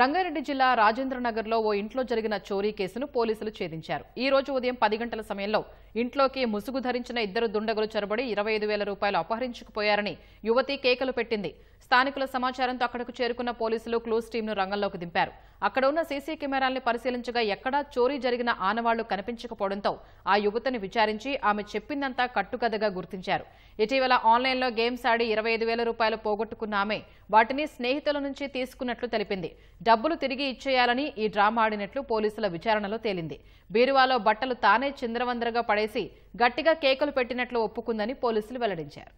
రంగారెడ్డి జిల్లా లో ఓ ఇంట్లో జరిగిన చోరీ కేసును పోలీసులు ఛేదించారు ఈ రోజు ఉదయం పది గంటల సమయంలో ఇంట్లోకి ముసుగు ధరించిన ఇద్దరు దుండగులు చొరబడి ఇరవై రూపాయలు అపహరించుకుపోయారని యువతి కేకలు పెట్టింది స్థానికుల సమాచారంతో అక్కడకు చేరుకున్న పోలీసులు క్లోజ్ టీంను రంగంలోకి దింపారు అక్కడ ఉన్న సీసీ కెమెరాల్ని పరిశీలించగా ఎక్కడా చోరీ జరిగిన ఆనవాళ్లు కనిపించకపోవడంతో ఆ యువతని విచారించి ఆమె చెప్పిందంతా కట్టుకథగా గుర్తించారు ఇటీవల ఆన్లైన్లో గేమ్స్ ఆడి ఇరవై రూపాయలు పోగొట్టుకున్న ఆమె వాటిని స్నేహితుల నుంచి తీసుకున్నట్లు తెలిపింది డబ్బులు తిరిగి ఇచ్చేయాలని ఈ డ్రామా ఆడినట్లు పోలీసుల విచారణలో తేలింది బీరువాలో బట్టలు తానే చిందరవందరగా పడేసి గట్టిగా కేకులు పెట్టినట్లు ఒప్పుకుందని పోలీసులు వెల్లడించారు